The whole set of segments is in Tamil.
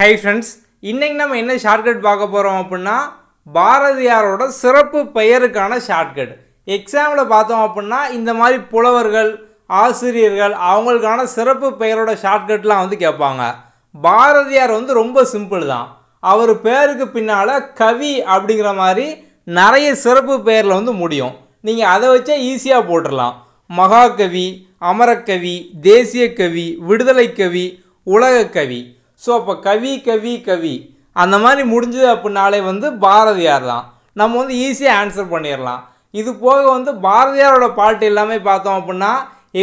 ஹை ஃப்ரெண்ட்ஸ் இன்றைக்கி நம்ம என்ன ஷார்ட்கட் பார்க்க போகிறோம் அப்படின்னா பாரதியாரோட சிறப்பு பெயருக்கான ஷார்ட்கட் எக்ஸாமில் பார்த்தோம் அப்படின்னா இந்த மாதிரி புலவர்கள் ஆசிரியர்கள் அவங்களுக்கான சிறப்பு பெயரோட ஷார்ட்கட்லாம் வந்து கேட்பாங்க பாரதியார் வந்து ரொம்ப சிம்பிள் தான் அவர் பேருக்கு பின்னால் கவி அப்படிங்கிற மாதிரி நிறைய சிறப்பு பெயரில் வந்து முடியும் நீங்கள் அதை வச்சே ஈஸியாக போட்டுடலாம் மகாகவி அமரக்கவி தேசிய கவி விடுதலை கவி உலகக்கவி ஸோ அப்போ கவி கவி கவி அந்த மாதிரி முடிஞ்சது அப்படின்னாலே வந்து பாரதியார் தான் நம்ம வந்து ஈஸியாக ஆன்சர் பண்ணிடலாம் இது போக வந்து பாரதியாரோட பாட்டு எல்லாமே பார்த்தோம் அப்படின்னா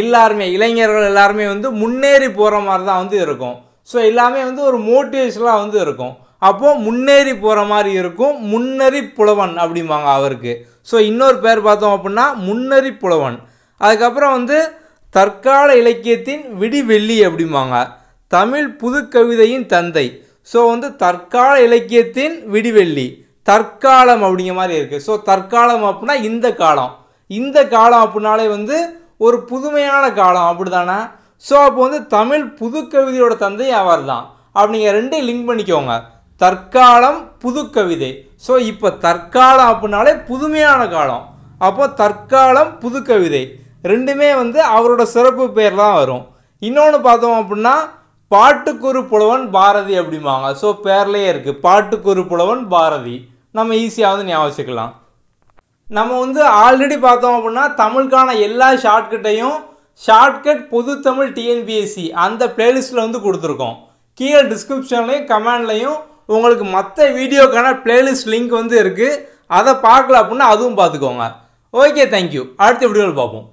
எல்லாருமே இளைஞர்கள் எல்லாருமே வந்து முன்னேறி போகிற மாதிரி தான் வந்து இருக்கும் ஸோ எல்லாமே வந்து ஒரு மோட்டிவேஷனாக வந்து இருக்கும் அப்போது முன்னேறி போகிற மாதிரி இருக்கும் முன்னறி புலவன் அப்படிம்பாங்க அவருக்கு ஸோ இன்னொரு பேர் பார்த்தோம் அப்படின்னா முன்னறி புலவன் அதுக்கப்புறம் வந்து தற்கால இலக்கியத்தின் விடிவெள்ளி அப்படிம்பாங்க தமிழ் புது கவிதையின் தந்தை ஸோ வந்து தற்கால இலக்கியத்தின் விடிவெள்ளி தற்காலம் அப்படிங்கிற மாதிரி இருக்குது ஸோ தற்காலம் அப்படின்னா இந்த காலம் இந்த காலம் அப்படின்னாலே வந்து ஒரு புதுமையான காலம் அப்படி தானே ஸோ அப்போ வந்து தமிழ் புது கவிதையோட தந்தை அவர் தான் அப்படி நீங்கள் ரெண்டையும் லிங்க் பண்ணிக்கோங்க தற்காலம் புது கவிதை ஸோ இப்போ தற்காலம் அப்படின்னாலே புதுமையான காலம் அப்போ தற்காலம் புது கவிதை ரெண்டுமே வந்து அவரோட சிறப்பு பேர் தான் வரும் இன்னொன்று பார்த்தோம் அப்படின்னா பாட்டுக்குரு புலவன் பாரதி அப்படிம்பாங்க ஸோ பேர்லேயே இருக்குது பாட்டுக்குரு புலவன் பாரதி நம்ம ஈஸியாக வந்து ஞாபகம் நம்ம வந்து ஆல்ரெடி பார்த்தோம் அப்படின்னா தமிழுக்கான எல்லா ஷார்ட்கட்டையும் ஷார்ட்கட் பொது தமிழ் டிஎன்பிஎஸ்சி அந்த பிளேலிஸ்டில் வந்து கொடுத்துருக்கோம் கீழே டிஸ்கிரிப்ஷன்லையும் கமெண்ட்லையும் உங்களுக்கு மற்ற வீடியோக்கான பிளேலிஸ்ட் லிங்க் வந்து இருக்குது அதை பார்க்கல அப்படின்னா அதுவும் பார்த்துக்கோங்க ஓகே தேங்க்யூ அடுத்த வீடியோவில் பார்ப்போம்